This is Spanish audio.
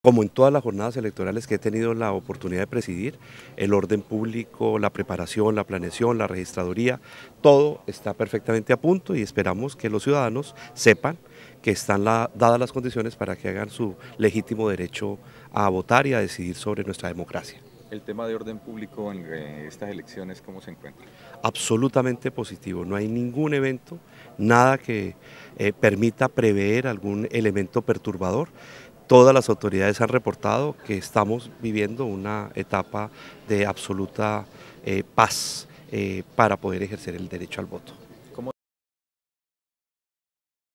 Como en todas las jornadas electorales que he tenido la oportunidad de presidir, el orden público, la preparación, la planeación, la registraduría, todo está perfectamente a punto y esperamos que los ciudadanos sepan que están dadas las condiciones para que hagan su legítimo derecho a votar y a decidir sobre nuestra democracia el tema de orden público en eh, estas elecciones, ¿cómo se encuentra? Absolutamente positivo. No hay ningún evento, nada que eh, permita prever algún elemento perturbador. Todas las autoridades han reportado que estamos viviendo una etapa de absoluta eh, paz para poder ejercer el derecho al voto.